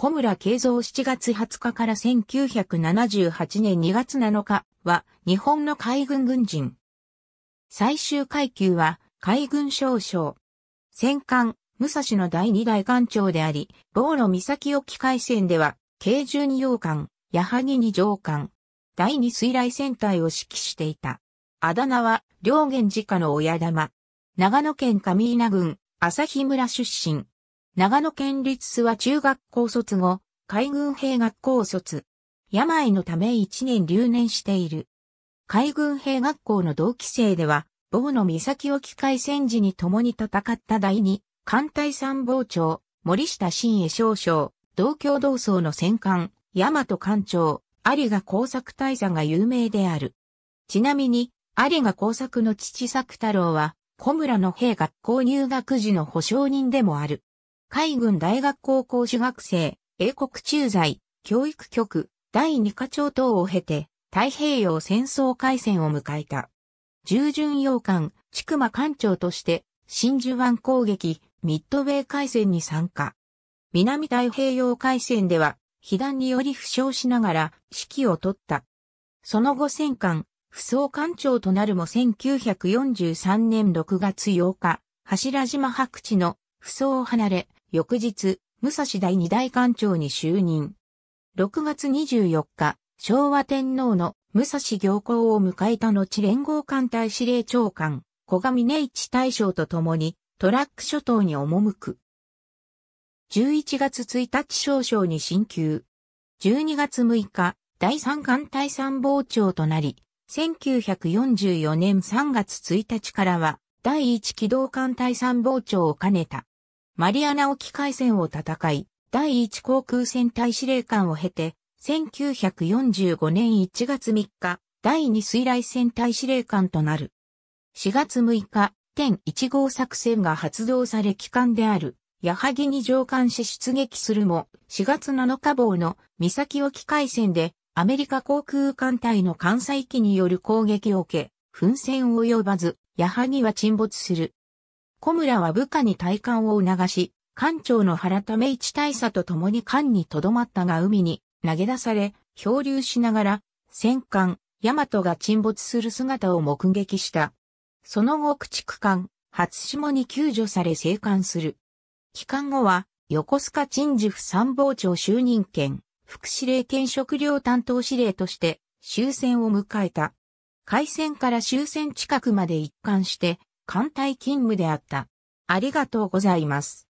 小村慶三7月20日から1978年2月7日は日本の海軍軍人。最終階級は海軍少将。戦艦、武蔵の第二代艦長であり、防路岬沖海戦では、軽12洋艦、矢作二上艦、第二水雷戦隊を指揮していた。あだ名は、両元自家の親玉。長野県上稲郡、朝日村出身。長野県立諏訪中学校卒後、海軍兵学校卒。病のため1年留年している。海軍兵学校の同期生では、某の岬沖海戦時に共に戦った第二、艦隊参謀長、森下新江少将、同郷同層の戦艦、大和艦長、有賀工作大佐が有名である。ちなみに、有賀工作の父作太郎は、小村の兵学校入学時の保証人でもある。海軍大学高校主学生、英国駐在、教育局、第二課長等を経て、太平洋戦争開戦を迎えた。従順洋艦、筑馬艦長として、真珠湾攻撃、ミッドウェイ海戦に参加。南太平洋海戦では、被弾により負傷しながら指揮を取った。その後戦艦、不装艦長となるも1943年6月8日、柱島白地の不装を離れ、翌日、武蔵第二大官長に就任。6月24日、昭和天皇の武蔵行幸を迎えた後連合艦隊司令長官、小上根一大将と共にトラック諸島に赴く。11月1日少将に進級。12月6日、第三艦隊参謀長となり、1944年3月1日からは、第一機動艦隊参謀長を兼ねた。マリアナ沖海戦を戦い、第1航空戦隊司令官を経て、1945年1月3日、第2水雷戦隊司令官となる。4月6日、天1号作戦が発動され機関である、矢作に上艦し出撃するも、4月7日号の三崎沖海戦で、アメリカ航空艦隊の艦載機による攻撃を受け、奮戦を及ばず、矢作は沈没する。小村は部下に退官を促し、艦長の原為一大佐と共に艦に留まったが海に投げ出され、漂流しながら、戦艦、大和が沈没する姿を目撃した。その後駆逐艦、初下に救助され生還する。帰還後は、横須賀陳治府参謀長就任権、副司令兼食料担当司令として終戦を迎えた。海戦から終戦近くまで一貫して艦隊勤務であった。ありがとうございます。